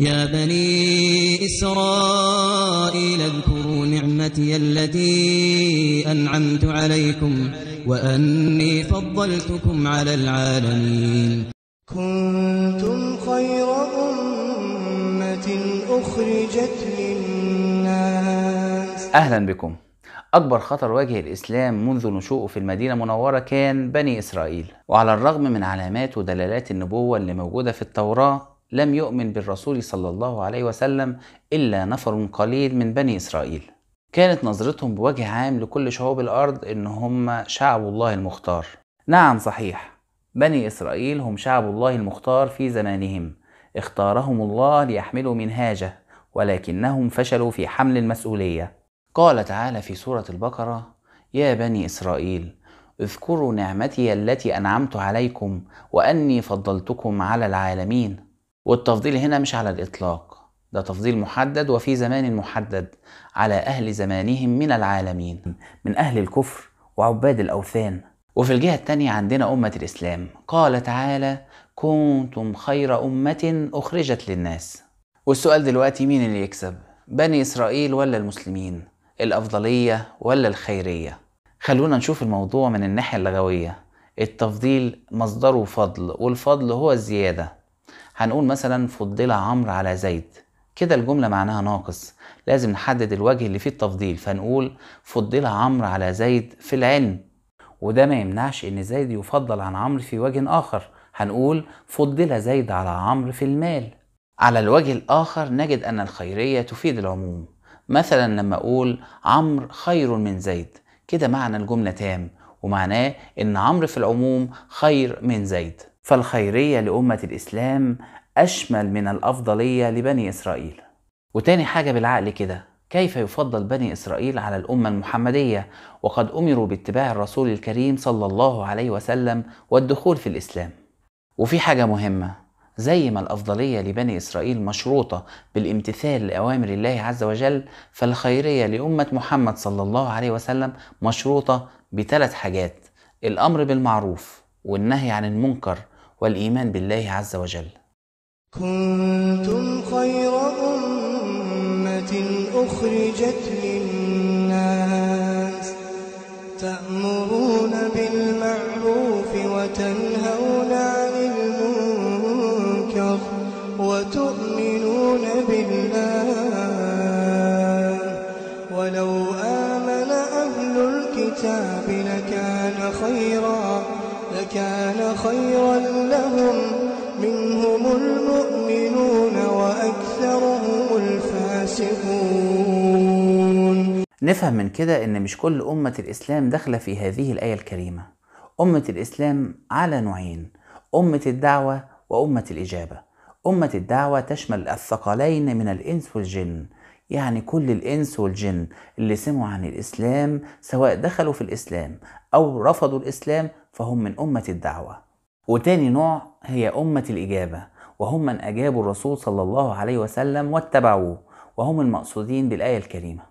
يا بني إسرائيل اذكروا نعمتي التي أنعمت عليكم وأني فضلتكم على العالمين كنتم خير أمة أخرجت للناس أهلا بكم أكبر خطر واجه الإسلام منذ نشوءه في المدينة المنورة كان بني إسرائيل وعلى الرغم من علامات ودلالات النبوة اللي موجودة في التوراة لم يؤمن بالرسول صلى الله عليه وسلم إلا نفر قليل من بني إسرائيل كانت نظرتهم بوجه عام لكل شعوب الأرض إن هم شعب الله المختار نعم صحيح بني إسرائيل هم شعب الله المختار في زمانهم اختارهم الله ليحملوا منهاجه ولكنهم فشلوا في حمل المسؤولية قال تعالى في سورة البقرة يا بني إسرائيل اذكروا نعمتي التي أنعمت عليكم وأني فضلتكم على العالمين والتفضيل هنا مش على الإطلاق ده تفضيل محدد وفي زمان محدد على أهل زمانهم من العالمين من أهل الكفر وعباد الأوثان وفي الجهة الثانية عندنا أمة الإسلام قال تعالى كنتم خير أمة أخرجت للناس والسؤال دلوقتي مين اللي يكسب بني إسرائيل ولا المسلمين الأفضلية ولا الخيرية خلونا نشوف الموضوع من الناحية اللغوية التفضيل مصدره فضل والفضل هو الزيادة هنقول مثلا فضل عمرو على زيد كده الجملة معناها ناقص لازم نحدد الوجه اللي فيه التفضيل فنقول فضل عمرو على زيد في العلم وده ما يمنعش ان زيد يفضل عن عمرو في وجه اخر هنقول فضل زيد على عمرو في المال على الوجه الاخر نجد ان الخيرية تفيد العموم مثلا لما اقول عمرو خير من زيد كده معنى الجملة تام ومعناه ان عمرو في العموم خير من زيد فالخيرية لأمة الإسلام أشمل من الأفضلية لبني إسرائيل وتاني حاجة بالعقل كده كيف يفضل بني إسرائيل على الأمة المحمدية وقد أمروا باتباع الرسول الكريم صلى الله عليه وسلم والدخول في الإسلام وفي حاجة مهمة زي ما الأفضلية لبني إسرائيل مشروطة بالامتثال لأوامر الله عز وجل فالخيرية لأمة محمد صلى الله عليه وسلم مشروطة بثلاث حاجات الأمر بالمعروف والنهي عن المنكر والايمان بالله عز وجل كنتم خير امه اخرجت للناس تامرون بالمعروف وتنهون عن المنكر وتؤمنون بالله ولو امن اهل الكتاب لكان خيرا لكان خيرا لهم منهم المؤمنون وأكثرهم الفاسقون نفهم من كده أن مش كل أمة الإسلام داخلة في هذه الآية الكريمة أمة الإسلام على نوعين أمة الدعوة وأمة الإجابة أمة الدعوة تشمل الثقلين من الإنس والجن يعني كل الإنس والجن اللي سمعوا عن الإسلام سواء دخلوا في الإسلام أو رفضوا الإسلام فهم من أمة الدعوة وتاني نوع هي أمة الإجابة وهم من أجابوا الرسول صلى الله عليه وسلم واتبعوه وهم المقصودين بالآية الكريمة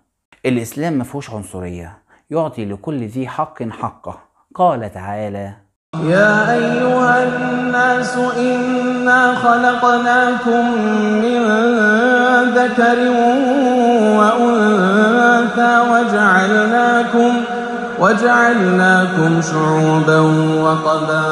الإسلام مفهوش عنصرية يعطي لكل ذي حق حقه قال تعالى يا أيها الناس إنا خلقناكم من ذكر وأنثى وجعلناكم وجعلناكم شعوبا وقبائل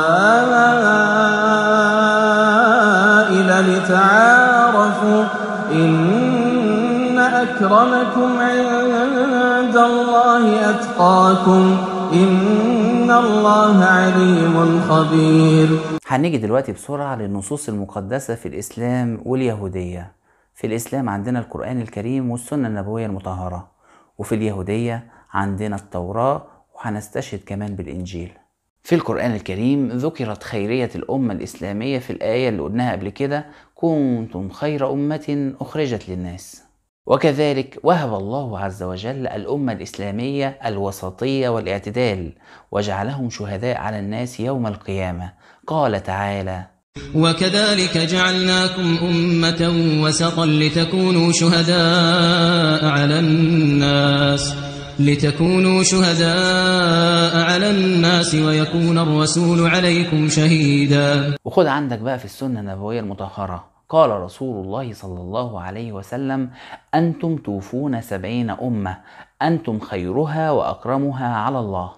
لتعارفوا إن أكرمكم عند الله أتقاكم إن الله عليم خبير هنيجي دلوقتي بسرعة للنصوص المقدسة في الإسلام واليهودية في الإسلام عندنا القرآن الكريم والسنة النبوية المطهرة وفي اليهودية عندنا التوراة وهنستشهد كمان بالإنجيل في القرآن الكريم ذكرت خيرية الأمة الإسلامية في الآية اللي قلناها قبل كده كنتم خير أمة أخرجت للناس وكذلك وهب الله عز وجل الأمة الإسلامية الوسطية والاعتدال وجعلهم شهداء على الناس يوم القيامة قال تعالى وكذلك جعلناكم أمة وسطا لتكونوا شهداء على الناس لتكونوا شهداء على الناس ويكون الرسول عليكم شهيدا وخذ عندك بقى في السنة النبوية المطهرة قال رسول الله صلى الله عليه وسلم أنتم توفون سبعين أمة أنتم خيرها وأكرمها على الله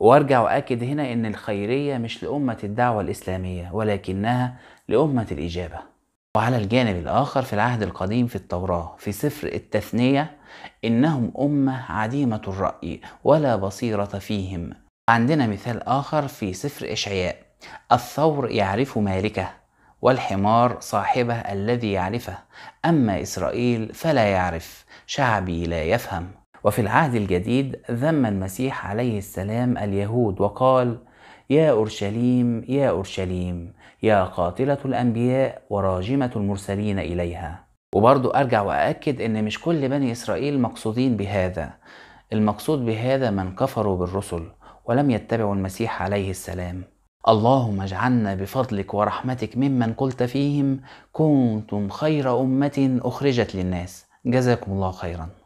وارجع وأكد هنا أن الخيرية مش لأمة الدعوة الإسلامية ولكنها لأمة الإجابة وعلى الجانب الآخر في العهد القديم في التوراة في سفر التثنية إنهم أمة عديمة الرأي ولا بصيرة فيهم عندنا مثال آخر في سفر إشعياء الثور يعرف مالكه والحمار صاحبه الذي يعرفه أما إسرائيل فلا يعرف شعبي لا يفهم وفي العهد الجديد ذم المسيح عليه السلام اليهود وقال يا أورشليم يا أورشليم يا قاتلة الأنبياء وراجمة المرسلين إليها وبرضو أرجع وأأكد إن مش كل بني إسرائيل مقصودين بهذا المقصود بهذا من كفروا بالرسل ولم يتبعوا المسيح عليه السلام اللهم اجعلنا بفضلك ورحمتك ممن قلت فيهم كنتم خير أمة أخرجت للناس جزاكم الله خيراً